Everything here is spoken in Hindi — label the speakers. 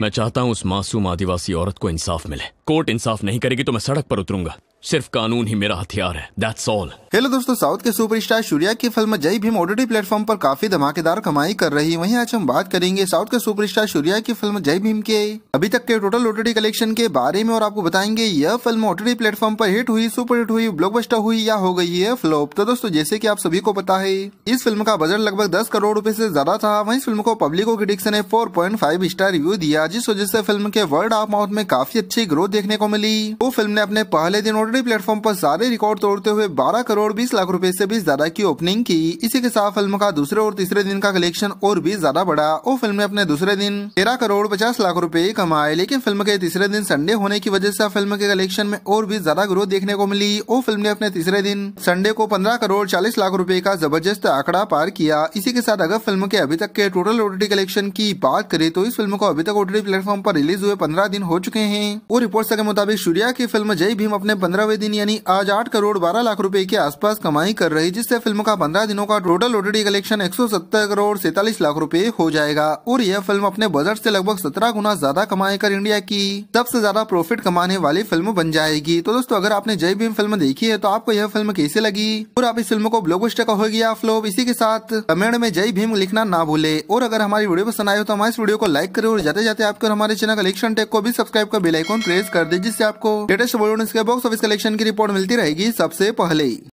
Speaker 1: मैं चाहता हूँ उस मासूम आदिवासी औरत को इंसाफ मिले कोर्ट इंसाफ नहीं करेगी तो मैं सड़क पर उतरूंगा सिर्फ कानून ही मेरा हथियार है दैट्स ऑल
Speaker 2: हेलो दोस्तों साउथ के सुपरस्टार सूर्या की फिल्म जय भीम ओडीटी प्लेटफॉर्म पर काफी धमाकेदार कमाई कर रही वहीं आज हम बात करेंगे साउथ के सुपरस्टार सूर्या की फिल्म जय भीम के अभी तक के टोटल ओटीटी कलेक्शन के बारे में और आपको बताएंगे यह फिल्म ओटीटी प्लेटफॉर्म पर हिट हुई सुपर हिट हुई ब्लॉक हुई या हो गई है फ्लॉप तो दोस्तों जैसे की आप सभी को पता है इस फिल्म का बजट लगभग दस करोड़ रूपए ऐसी ज्यादा था वही फिल्म को पब्लिक को क्रिटिक्स ने फोर स्टार रिव्यू दिया जिस वजह ऐसी फिल्म के वर्ड ऑफ माउथ में काफी अच्छी ग्रोथ देखने को मिली वो फिल्म ने अपने पहले दिन लॉटरी प्लेटफॉर्म पर सारे रिकॉर्ड तोड़ते हुए 12 करोड़ 20 लाख रुपए से भी ज्यादा की ओपनिंग की इसी के साथ फिल्म का दूसरे और तीसरे दिन का कलेक्शन और भी ज्यादा बढ़ा और फिल्म ने अपने दूसरे दिन तेरह करोड़ पचास लाख रूपए कमाए लेकिन फिल्म के तीसरे दिन संडे होने की वजह ऐसी फिल्म के कलेक्शन में और भी ज्यादा ग्रोथ देखने को मिली और फिल्म ने अपने तीसरे दिन संडे को पंद्रह करोड़ चालीस लाख रूपए का जबरदस्त आंकड़ा पार किया इसी के साथ अगर फिल्म के अभी तक के टोटल ओटीटी कलेक्शन की बात करें तो इस फिल्म को अभी तक ओटीटी प्लेटफॉर्म पर रिलीज हुए पंद्रह दिन हो चुके हैं और रिपोर्ट के मुताबिक सूर्या की फिल्म जय भीम अपने पंद्रहवें दिन यानी आज आठ करोड़ बारह लाख रुपए के आसपास कमाई कर रही जिससे फिल्म का पंद्रह दिनों का टोटल ओटीडी कलेक्शन 170 करोड़ सैतालीस लाख रुपए हो जाएगा और यह फिल्म अपने बजट से लगभग सत्रह गुना ज्यादा कमाई कर इंडिया की सबसे ज्यादा प्रॉफिट कमाने वाली फिल्म बन जाएगी तो दोस्तों अगर आपने जय भीम फिल्म देखी है तो आपको यह फिल्म कैसे लगी और आप इस फिल्म को ब्लॉकबस्टर कहोगे या फ्लोप इसी के साथ कमेंट में जय भीम लिखना ना भूले और अगर हमारी वीडियो पसंद आए तो हमारे इस वीडियो को लाइक करें और जाते जाते आपके हमारे चैनल कलेक्शन टेक को भी सब्सक्राइब कर बेलाइकॉन प्रेस कर दे जिससे आपको latest Bollywood box office collection की रिपोर्ट मिलती रहेगी सबसे पहले